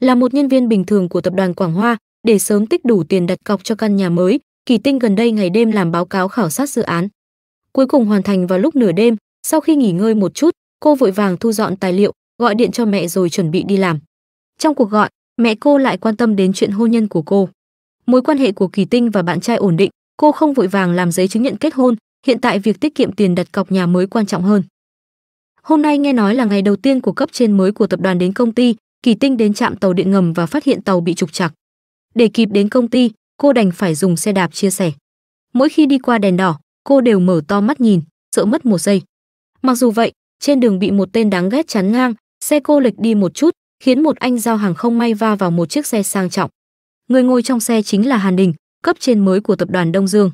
là một nhân viên bình thường của tập đoàn Quảng Hoa để sớm tích đủ tiền đặt cọc cho căn nhà mới. Kỳ Tinh gần đây ngày đêm làm báo cáo khảo sát dự án. Cuối cùng hoàn thành vào lúc nửa đêm, sau khi nghỉ ngơi một chút, cô vội vàng thu dọn tài liệu, gọi điện cho mẹ rồi chuẩn bị đi làm. Trong cuộc gọi, mẹ cô lại quan tâm đến chuyện hôn nhân của cô. Mối quan hệ của Kỳ Tinh và bạn trai ổn định, cô không vội vàng làm giấy chứng nhận kết hôn, hiện tại việc tiết kiệm tiền đặt cọc nhà mới quan trọng hơn. Hôm nay nghe nói là ngày đầu tiên của cấp trên mới của tập đoàn đến công ty, Kỳ Tinh đến trạm tàu điện ngầm và phát hiện tàu bị trục trặc. Để kịp đến công ty, cô đành phải dùng xe đạp chia sẻ. Mỗi khi đi qua đèn đỏ, cô đều mở to mắt nhìn, sợ mất một giây. Mặc dù vậy, trên đường bị một tên đáng ghét chắn ngang, xe cô lệch đi một chút, khiến một anh giao hàng không may va vào một chiếc xe sang trọng. Người ngồi trong xe chính là Hàn Đình, cấp trên mới của tập đoàn Đông Dương.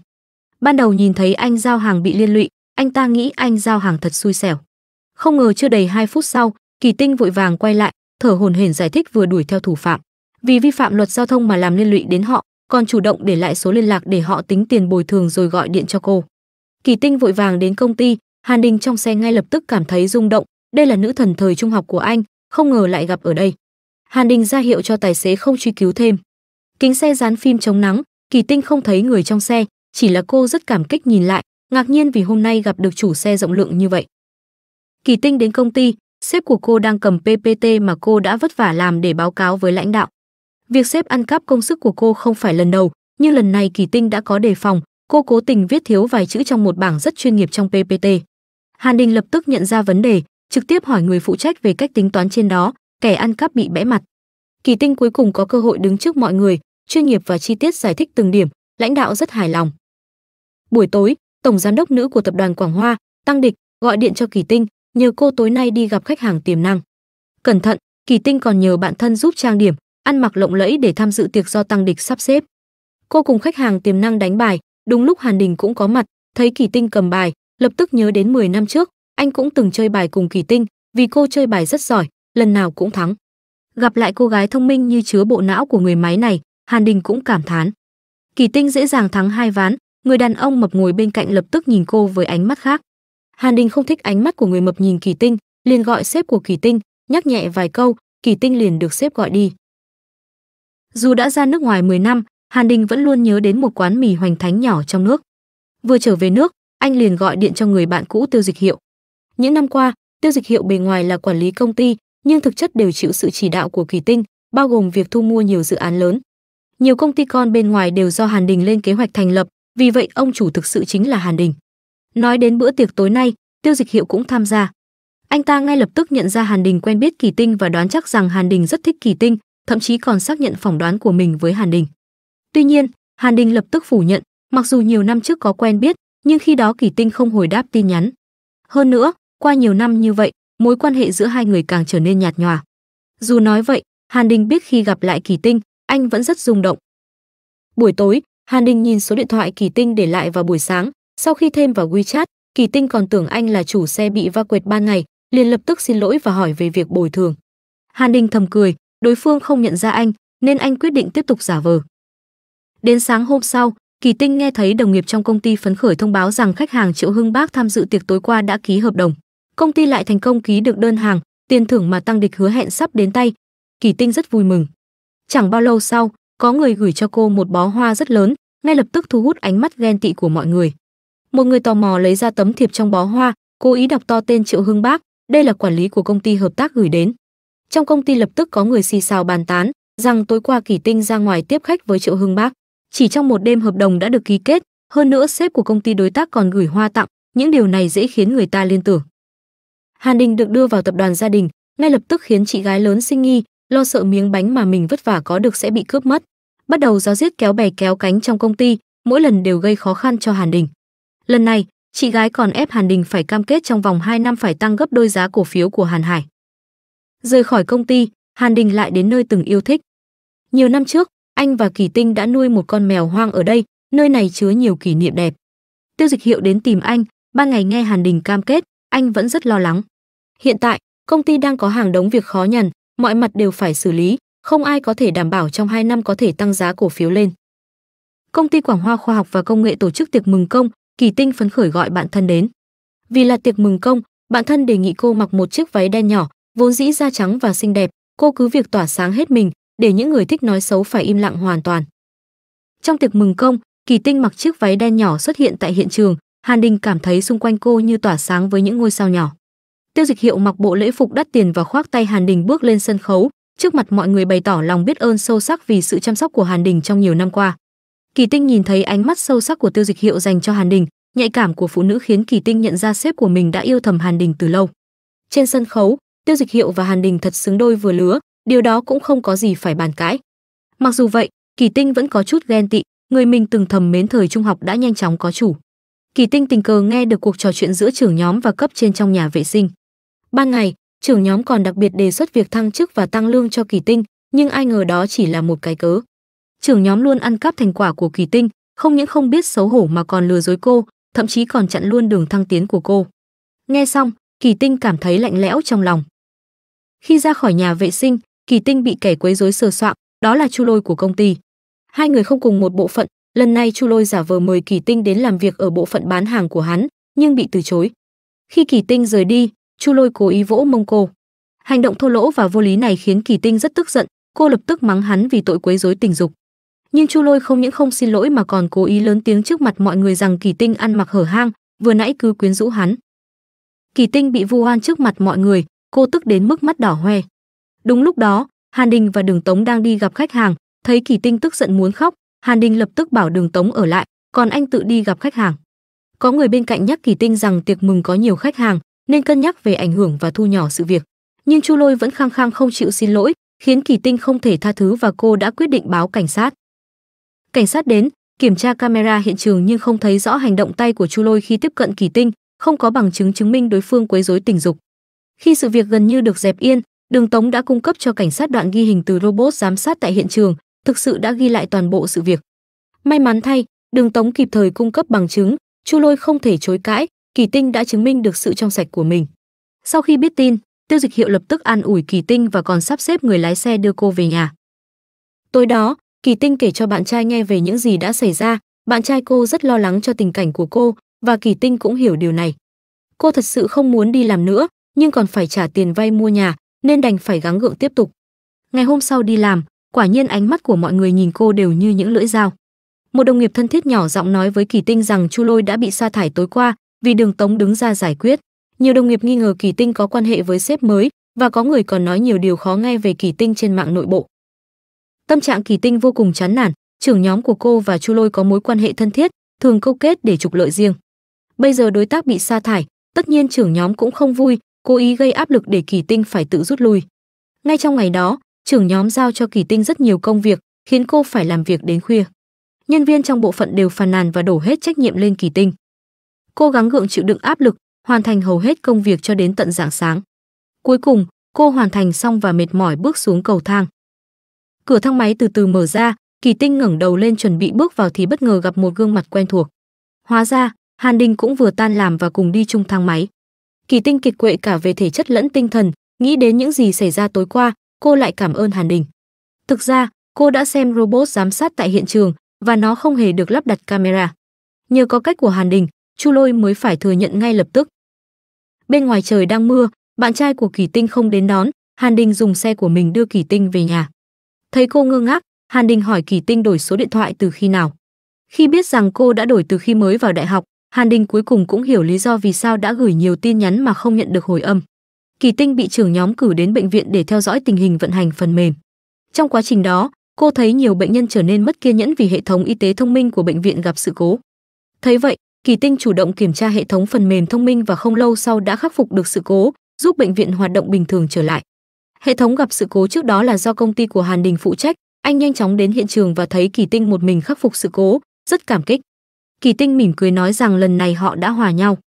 Ban đầu nhìn thấy anh giao hàng bị liên lụy, anh ta nghĩ anh giao hàng thật xui xẻo. Không ngờ chưa đầy 2 phút sau, Kỳ Tinh vội vàng quay lại, thở hổn hển giải thích vừa đuổi theo thủ phạm vì vi phạm luật giao thông mà làm liên lụy đến họ còn chủ động để lại số liên lạc để họ tính tiền bồi thường rồi gọi điện cho cô kỳ tinh vội vàng đến công ty hàn đình trong xe ngay lập tức cảm thấy rung động đây là nữ thần thời trung học của anh không ngờ lại gặp ở đây hàn đình ra hiệu cho tài xế không truy cứu thêm kính xe dán phim chống nắng kỳ tinh không thấy người trong xe chỉ là cô rất cảm kích nhìn lại ngạc nhiên vì hôm nay gặp được chủ xe rộng lượng như vậy kỳ tinh đến công ty sếp của cô đang cầm PPT mà cô đã vất vả làm để báo cáo với lãnh đạo. Việc sếp ăn cắp công sức của cô không phải lần đầu, nhưng lần này Kỳ Tinh đã có đề phòng, cô cố tình viết thiếu vài chữ trong một bảng rất chuyên nghiệp trong PPT. Hàn Đình lập tức nhận ra vấn đề, trực tiếp hỏi người phụ trách về cách tính toán trên đó, kẻ ăn cắp bị bẽ mặt. Kỳ Tinh cuối cùng có cơ hội đứng trước mọi người, chuyên nghiệp và chi tiết giải thích từng điểm, lãnh đạo rất hài lòng. Buổi tối, tổng giám đốc nữ của tập đoàn Quảng Hoa, Tăng Địch, gọi điện cho Kỳ Tinh, nhờ cô tối nay đi gặp khách hàng tiềm năng. Cẩn thận, Kỳ Tinh còn nhờ bạn thân giúp trang điểm, ăn mặc lộng lẫy để tham dự tiệc do tăng địch sắp xếp. Cô cùng khách hàng tiềm năng đánh bài, đúng lúc Hàn Đình cũng có mặt, thấy Kỳ Tinh cầm bài, lập tức nhớ đến 10 năm trước, anh cũng từng chơi bài cùng Kỳ Tinh, vì cô chơi bài rất giỏi, lần nào cũng thắng. Gặp lại cô gái thông minh như chứa bộ não của người máy này, Hàn Đình cũng cảm thán. Kỳ Tinh dễ dàng thắng hai ván, người đàn ông mập ngồi bên cạnh lập tức nhìn cô với ánh mắt khác hàn đình không thích ánh mắt của người mập nhìn kỳ tinh liền gọi sếp của kỳ tinh nhắc nhẹ vài câu kỳ tinh liền được sếp gọi đi dù đã ra nước ngoài 10 năm hàn đình vẫn luôn nhớ đến một quán mì hoành thánh nhỏ trong nước vừa trở về nước anh liền gọi điện cho người bạn cũ tiêu dịch hiệu những năm qua tiêu dịch hiệu bề ngoài là quản lý công ty nhưng thực chất đều chịu sự chỉ đạo của kỳ tinh bao gồm việc thu mua nhiều dự án lớn nhiều công ty con bên ngoài đều do hàn đình lên kế hoạch thành lập vì vậy ông chủ thực sự chính là hàn đình Nói đến bữa tiệc tối nay, Tiêu Dịch Hiệu cũng tham gia. Anh ta ngay lập tức nhận ra Hàn Đình quen biết Kỳ Tinh và đoán chắc rằng Hàn Đình rất thích Kỳ Tinh, thậm chí còn xác nhận phỏng đoán của mình với Hàn Đình. Tuy nhiên, Hàn Đình lập tức phủ nhận, mặc dù nhiều năm trước có quen biết, nhưng khi đó Kỳ Tinh không hồi đáp tin nhắn. Hơn nữa, qua nhiều năm như vậy, mối quan hệ giữa hai người càng trở nên nhạt nhòa. Dù nói vậy, Hàn Đình biết khi gặp lại Kỳ Tinh, anh vẫn rất rung động. Buổi tối, Hàn Đình nhìn số điện thoại Kỳ Tinh để lại vào buổi sáng, sau khi thêm vào WeChat, Kỳ Tinh còn tưởng anh là chủ xe bị va quệt ban ngày, liền lập tức xin lỗi và hỏi về việc bồi thường. Hàn Đình thầm cười, đối phương không nhận ra anh, nên anh quyết định tiếp tục giả vờ. Đến sáng hôm sau, Kỳ Tinh nghe thấy đồng nghiệp trong công ty phấn khởi thông báo rằng khách hàng Triệu Hưng Bác tham dự tiệc tối qua đã ký hợp đồng. Công ty lại thành công ký được đơn hàng, tiền thưởng mà Tăng Địch hứa hẹn sắp đến tay. Kỳ Tinh rất vui mừng. Chẳng bao lâu sau, có người gửi cho cô một bó hoa rất lớn, ngay lập tức thu hút ánh mắt ghen tị của mọi người một người tò mò lấy ra tấm thiệp trong bó hoa cố ý đọc to tên triệu hưng bác đây là quản lý của công ty hợp tác gửi đến trong công ty lập tức có người xì xào bàn tán rằng tối qua kỳ tinh ra ngoài tiếp khách với triệu hưng bác chỉ trong một đêm hợp đồng đã được ký kết hơn nữa sếp của công ty đối tác còn gửi hoa tặng những điều này dễ khiến người ta liên tưởng hàn đình được đưa vào tập đoàn gia đình ngay lập tức khiến chị gái lớn sinh nghi lo sợ miếng bánh mà mình vất vả có được sẽ bị cướp mất bắt đầu giáo giết kéo bè kéo cánh trong công ty mỗi lần đều gây khó khăn cho hàn đình Lần này, chị gái còn ép Hàn Đình phải cam kết trong vòng 2 năm phải tăng gấp đôi giá cổ phiếu của Hàn Hải. Rời khỏi công ty, Hàn Đình lại đến nơi từng yêu thích. Nhiều năm trước, anh và Kỳ Tinh đã nuôi một con mèo hoang ở đây, nơi này chứa nhiều kỷ niệm đẹp. Tiêu Dịch Hiệu đến tìm anh, ba ngày nghe Hàn Đình cam kết, anh vẫn rất lo lắng. Hiện tại, công ty đang có hàng đống việc khó nhằn, mọi mặt đều phải xử lý, không ai có thể đảm bảo trong 2 năm có thể tăng giá cổ phiếu lên. Công ty Quảng Hoa Khoa học và Công nghệ tổ chức tiệc mừng công, Kỳ Tinh phấn khởi gọi bạn thân đến. Vì là tiệc mừng công, bạn thân đề nghị cô mặc một chiếc váy đen nhỏ, vốn dĩ da trắng và xinh đẹp, cô cứ việc tỏa sáng hết mình, để những người thích nói xấu phải im lặng hoàn toàn. Trong tiệc mừng công, Kỳ Tinh mặc chiếc váy đen nhỏ xuất hiện tại hiện trường, Hàn Đình cảm thấy xung quanh cô như tỏa sáng với những ngôi sao nhỏ. Tiêu Dịch Hiệu mặc bộ lễ phục đắt tiền và khoác tay Hàn Đình bước lên sân khấu, trước mặt mọi người bày tỏ lòng biết ơn sâu sắc vì sự chăm sóc của Hàn Đình trong nhiều năm qua. Kỳ Tinh nhìn thấy ánh mắt sâu sắc của Tiêu Dịch Hiệu dành cho Hàn Đình, nhạy cảm của phụ nữ khiến Kỳ Tinh nhận ra sếp của mình đã yêu thầm Hàn Đình từ lâu. Trên sân khấu, Tiêu Dịch Hiệu và Hàn Đình thật xứng đôi vừa lứa, điều đó cũng không có gì phải bàn cãi. Mặc dù vậy, Kỳ Tinh vẫn có chút ghen tị, người mình từng thầm mến thời trung học đã nhanh chóng có chủ. Kỳ Tinh tình cờ nghe được cuộc trò chuyện giữa trưởng nhóm và cấp trên trong nhà vệ sinh. Ban ngày, trưởng nhóm còn đặc biệt đề xuất việc thăng chức và tăng lương cho Kỳ Tinh, nhưng ai ngờ đó chỉ là một cái cớ trưởng nhóm luôn ăn cắp thành quả của Kỳ Tinh, không những không biết xấu hổ mà còn lừa dối cô, thậm chí còn chặn luôn đường thăng tiến của cô. Nghe xong, Kỳ Tinh cảm thấy lạnh lẽo trong lòng. Khi ra khỏi nhà vệ sinh, Kỳ Tinh bị kẻ quấy rối sờ soạng, đó là Chu Lôi của công ty. Hai người không cùng một bộ phận, lần này Chu Lôi giả vờ mời Kỳ Tinh đến làm việc ở bộ phận bán hàng của hắn, nhưng bị từ chối. Khi Kỳ Tinh rời đi, Chu Lôi cố ý vỗ mông cô. Hành động thô lỗ và vô lý này khiến Kỳ Tinh rất tức giận, cô lập tức mắng hắn vì tội quấy rối tình dục nhưng Chu Lôi không những không xin lỗi mà còn cố ý lớn tiếng trước mặt mọi người rằng Kỳ Tinh ăn mặc hở hang, vừa nãy cứ quyến rũ hắn. Kỳ Tinh bị vu oan trước mặt mọi người, cô tức đến mức mắt đỏ hoe. Đúng lúc đó, Hàn Đình và Đường Tống đang đi gặp khách hàng, thấy Kỳ Tinh tức giận muốn khóc, Hàn Đình lập tức bảo Đường Tống ở lại, còn anh tự đi gặp khách hàng. Có người bên cạnh nhắc Kỳ Tinh rằng tiệc mừng có nhiều khách hàng, nên cân nhắc về ảnh hưởng và thu nhỏ sự việc. Nhưng Chu Lôi vẫn khăng khăng không chịu xin lỗi, khiến Kỳ Tinh không thể tha thứ và cô đã quyết định báo cảnh sát. Cảnh sát đến, kiểm tra camera hiện trường nhưng không thấy rõ hành động tay của Chu Lôi khi tiếp cận Kỳ Tinh, không có bằng chứng chứng minh đối phương quấy rối tình dục. Khi sự việc gần như được dẹp yên, Đường Tống đã cung cấp cho cảnh sát đoạn ghi hình từ robot giám sát tại hiện trường, thực sự đã ghi lại toàn bộ sự việc. May mắn thay, Đường Tống kịp thời cung cấp bằng chứng, Chu Lôi không thể chối cãi, Kỳ Tinh đã chứng minh được sự trong sạch của mình. Sau khi biết tin, Tiêu Dịch Hiệu lập tức an ủi Kỳ Tinh và còn sắp xếp người lái xe đưa cô về nhà. Tối đó, Kỳ Tinh kể cho bạn trai nghe về những gì đã xảy ra, bạn trai cô rất lo lắng cho tình cảnh của cô và Kỳ Tinh cũng hiểu điều này. Cô thật sự không muốn đi làm nữa, nhưng còn phải trả tiền vay mua nhà nên đành phải gắng gượng tiếp tục. Ngày hôm sau đi làm, quả nhiên ánh mắt của mọi người nhìn cô đều như những lưỡi dao. Một đồng nghiệp thân thiết nhỏ giọng nói với Kỳ Tinh rằng Chu Lôi đã bị sa thải tối qua vì Đường Tống đứng ra giải quyết. Nhiều đồng nghiệp nghi ngờ Kỳ Tinh có quan hệ với sếp mới và có người còn nói nhiều điều khó nghe về Kỳ Tinh trên mạng nội bộ. Tâm trạng Kỳ Tinh vô cùng chán nản, trưởng nhóm của cô và Chu Lôi có mối quan hệ thân thiết, thường câu kết để trục lợi riêng. Bây giờ đối tác bị sa thải, tất nhiên trưởng nhóm cũng không vui, cố ý gây áp lực để Kỳ Tinh phải tự rút lui. Ngay trong ngày đó, trưởng nhóm giao cho Kỳ Tinh rất nhiều công việc, khiến cô phải làm việc đến khuya. Nhân viên trong bộ phận đều phàn nàn và đổ hết trách nhiệm lên Kỳ Tinh. Cô gắng gượng chịu đựng áp lực, hoàn thành hầu hết công việc cho đến tận rạng sáng. Cuối cùng, cô hoàn thành xong và mệt mỏi bước xuống cầu thang cửa thang máy từ từ mở ra kỳ tinh ngẩng đầu lên chuẩn bị bước vào thì bất ngờ gặp một gương mặt quen thuộc hóa ra hàn đình cũng vừa tan làm và cùng đi chung thang máy kỳ tinh kiệt quệ cả về thể chất lẫn tinh thần nghĩ đến những gì xảy ra tối qua cô lại cảm ơn hàn đình thực ra cô đã xem robot giám sát tại hiện trường và nó không hề được lắp đặt camera nhờ có cách của hàn đình chu lôi mới phải thừa nhận ngay lập tức bên ngoài trời đang mưa bạn trai của kỳ tinh không đến đón hàn đình dùng xe của mình đưa kỳ tinh về nhà Thấy cô ngơ ngác, Hàn Đình hỏi Kỳ Tinh đổi số điện thoại từ khi nào. Khi biết rằng cô đã đổi từ khi mới vào đại học, Hàn Đình cuối cùng cũng hiểu lý do vì sao đã gửi nhiều tin nhắn mà không nhận được hồi âm. Kỳ Tinh bị trưởng nhóm cử đến bệnh viện để theo dõi tình hình vận hành phần mềm. Trong quá trình đó, cô thấy nhiều bệnh nhân trở nên mất kiên nhẫn vì hệ thống y tế thông minh của bệnh viện gặp sự cố. Thấy vậy, Kỳ Tinh chủ động kiểm tra hệ thống phần mềm thông minh và không lâu sau đã khắc phục được sự cố, giúp bệnh viện hoạt động bình thường trở lại. Hệ thống gặp sự cố trước đó là do công ty của Hàn Đình phụ trách, anh nhanh chóng đến hiện trường và thấy Kỳ Tinh một mình khắc phục sự cố, rất cảm kích. Kỳ Tinh mỉm cười nói rằng lần này họ đã hòa nhau.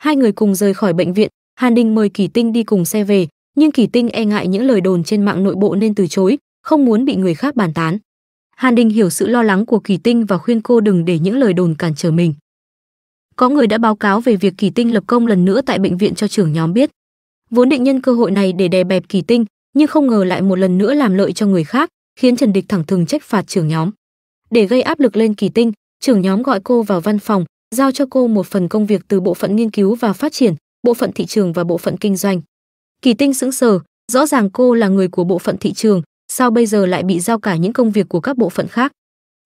Hai người cùng rời khỏi bệnh viện, Hàn Đình mời Kỳ Tinh đi cùng xe về, nhưng Kỳ Tinh e ngại những lời đồn trên mạng nội bộ nên từ chối, không muốn bị người khác bàn tán. Hàn Đình hiểu sự lo lắng của Kỳ Tinh và khuyên cô đừng để những lời đồn cản trở mình. Có người đã báo cáo về việc Kỳ Tinh lập công lần nữa tại bệnh viện cho trưởng nhóm biết. Vốn định nhân cơ hội này để đè bẹp Kỳ Tinh, nhưng không ngờ lại một lần nữa làm lợi cho người khác, khiến Trần Địch thẳng thừng trách phạt trưởng nhóm. Để gây áp lực lên Kỳ Tinh, trưởng nhóm gọi cô vào văn phòng, giao cho cô một phần công việc từ bộ phận nghiên cứu và phát triển, bộ phận thị trường và bộ phận kinh doanh. Kỳ Tinh sững sờ, rõ ràng cô là người của bộ phận thị trường, sao bây giờ lại bị giao cả những công việc của các bộ phận khác?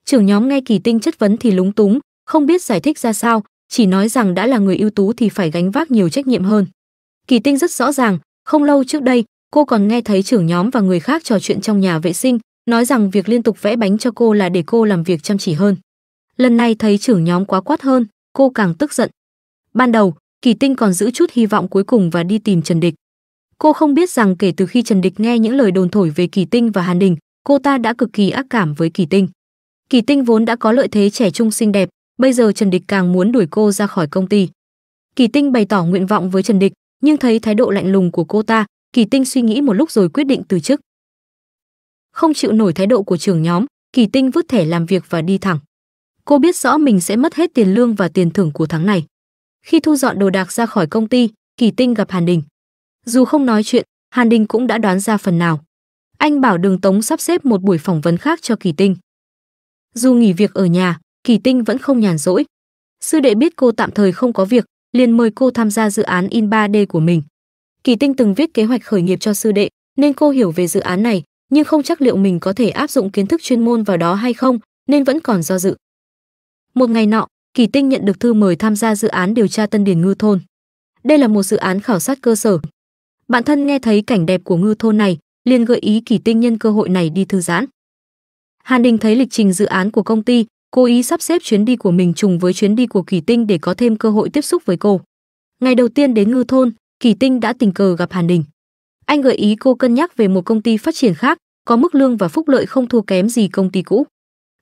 Trưởng nhóm nghe Kỳ Tinh chất vấn thì lúng túng, không biết giải thích ra sao, chỉ nói rằng đã là người ưu tú thì phải gánh vác nhiều trách nhiệm hơn. Kỳ Tinh rất rõ ràng, không lâu trước đây, cô còn nghe thấy trưởng nhóm và người khác trò chuyện trong nhà vệ sinh, nói rằng việc liên tục vẽ bánh cho cô là để cô làm việc chăm chỉ hơn. Lần này thấy trưởng nhóm quá quát hơn, cô càng tức giận. Ban đầu, Kỳ Tinh còn giữ chút hy vọng cuối cùng và đi tìm Trần Địch. Cô không biết rằng kể từ khi Trần Địch nghe những lời đồn thổi về Kỳ Tinh và Hàn Đình, cô ta đã cực kỳ ác cảm với Kỳ Tinh. Kỳ Tinh vốn đã có lợi thế trẻ trung xinh đẹp, bây giờ Trần Địch càng muốn đuổi cô ra khỏi công ty. Kỳ Tinh bày tỏ nguyện vọng với Trần Địch, nhưng thấy thái độ lạnh lùng của cô ta, Kỳ Tinh suy nghĩ một lúc rồi quyết định từ chức. Không chịu nổi thái độ của trưởng nhóm, Kỳ Tinh vứt thẻ làm việc và đi thẳng. Cô biết rõ mình sẽ mất hết tiền lương và tiền thưởng của tháng này. Khi thu dọn đồ đạc ra khỏi công ty, Kỳ Tinh gặp Hàn Đình. Dù không nói chuyện, Hàn Đình cũng đã đoán ra phần nào. Anh bảo Đường Tống sắp xếp một buổi phỏng vấn khác cho Kỳ Tinh. Dù nghỉ việc ở nhà, Kỳ Tinh vẫn không nhàn rỗi. Sư đệ biết cô tạm thời không có việc, liền mời cô tham gia dự án in 3D của mình. Kỳ Tinh từng viết kế hoạch khởi nghiệp cho sư đệ, nên cô hiểu về dự án này, nhưng không chắc liệu mình có thể áp dụng kiến thức chuyên môn vào đó hay không, nên vẫn còn do dự. Một ngày nọ, Kỳ Tinh nhận được thư mời tham gia dự án điều tra Tân Điền Ngư thôn. Đây là một dự án khảo sát cơ sở. Bạn thân nghe thấy cảnh đẹp của Ngư thôn này, liền gợi ý Kỳ Tinh nhân cơ hội này đi thư giãn. Hàn Đình thấy lịch trình dự án của công ty, cố ý sắp xếp chuyến đi của mình trùng với chuyến đi của Kỳ Tinh để có thêm cơ hội tiếp xúc với cô. Ngày đầu tiên đến Ngư thôn, Kỳ Tinh đã tình cờ gặp Hàn Đình. Anh gợi ý cô cân nhắc về một công ty phát triển khác, có mức lương và phúc lợi không thua kém gì công ty cũ.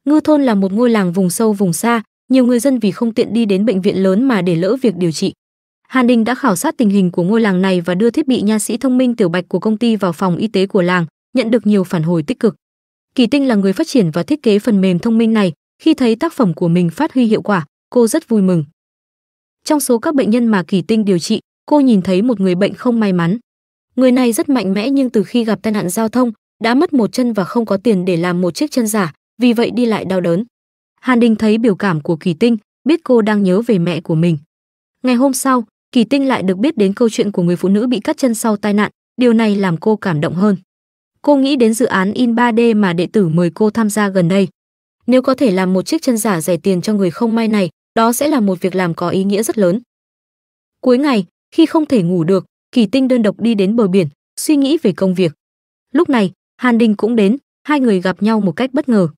Ngư thôn là một ngôi làng vùng sâu vùng xa, nhiều người dân vì không tiện đi đến bệnh viện lớn mà để lỡ việc điều trị. Hàn Đình đã khảo sát tình hình của ngôi làng này và đưa thiết bị nha sĩ thông minh tiểu bạch của công ty vào phòng y tế của làng, nhận được nhiều phản hồi tích cực. Kỳ Tinh là người phát triển và thiết kế phần mềm thông minh này, khi thấy tác phẩm của mình phát huy hiệu quả, cô rất vui mừng. Trong số các bệnh nhân mà Kỳ Tinh điều trị, cô nhìn thấy một người bệnh không may mắn. Người này rất mạnh mẽ nhưng từ khi gặp tai nạn giao thông, đã mất một chân và không có tiền để làm một chiếc chân giả, vì vậy đi lại đau đớn. Hàn Đình thấy biểu cảm của Kỳ Tinh, biết cô đang nhớ về mẹ của mình. Ngày hôm sau, Kỳ Tinh lại được biết đến câu chuyện của người phụ nữ bị cắt chân sau tai nạn, điều này làm cô cảm động hơn. Cô nghĩ đến dự án in 3D mà đệ tử mời cô tham gia gần đây. Nếu có thể làm một chiếc chân giả rẻ tiền cho người không may này, đó sẽ là một việc làm có ý nghĩa rất lớn. Cuối ngày, khi không thể ngủ được, Kỳ Tinh đơn độc đi đến bờ biển, suy nghĩ về công việc. Lúc này, Hàn Đình cũng đến, hai người gặp nhau một cách bất ngờ.